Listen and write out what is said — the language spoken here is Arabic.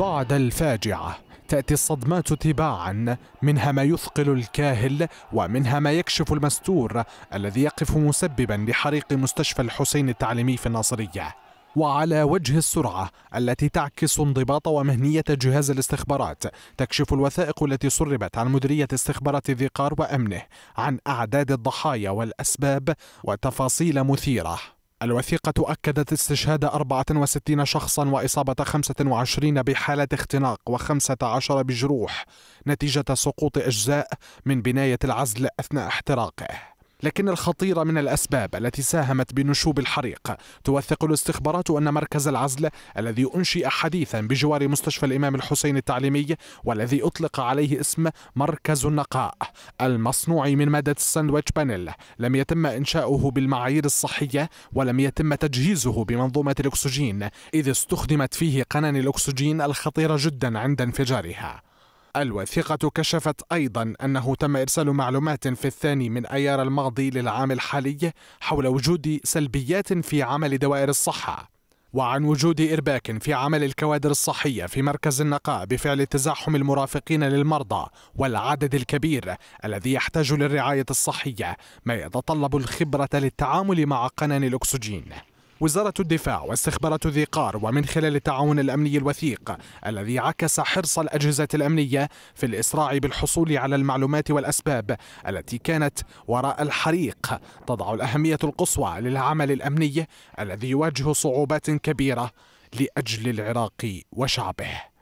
بعد الفاجعة تأتي الصدمات تباعا منها ما يثقل الكاهل ومنها ما يكشف المستور الذي يقف مسببا لحريق مستشفى الحسين التعليمي في الناصرية وعلى وجه السرعة التي تعكس انضباط ومهنية جهاز الاستخبارات تكشف الوثائق التي سربت عن مديرية استخبارات ذقار وأمنه عن أعداد الضحايا والأسباب وتفاصيل مثيرة الوثيقة أكدت استشهاد 64 شخصا وإصابة 25 بحالة اختناق و15 بجروح نتيجة سقوط أجزاء من بناية العزل أثناء احتراقه لكن الخطير من الأسباب التي ساهمت بنشوب الحريق توثق الاستخبارات أن مركز العزل الذي أنشئ حديثا بجوار مستشفى الإمام الحسين التعليمي والذي أطلق عليه اسم مركز النقاء المصنوع من مادة الساندويتش بانيل لم يتم إنشاؤه بالمعايير الصحية ولم يتم تجهيزه بمنظومة الأكسجين إذ استخدمت فيه قنان الأكسجين الخطيرة جدا عند انفجارها الوثيقة كشفت أيضا أنه تم إرسال معلومات في الثاني من أيار الماضي للعام الحالي حول وجود سلبيات في عمل دوائر الصحة وعن وجود إرباك في عمل الكوادر الصحية في مركز النقاء بفعل تزاحم المرافقين للمرضى والعدد الكبير الذي يحتاج للرعاية الصحية ما يتطلب الخبرة للتعامل مع قنان الأكسجين وزارة الدفاع واستخبارات ذي قار ومن خلال التعاون الأمني الوثيق الذي عكس حرص الأجهزة الأمنية في الإسراع بالحصول على المعلومات والأسباب التي كانت وراء الحريق تضع الأهمية القصوى للعمل الأمني الذي يواجه صعوبات كبيرة لأجل العراق وشعبه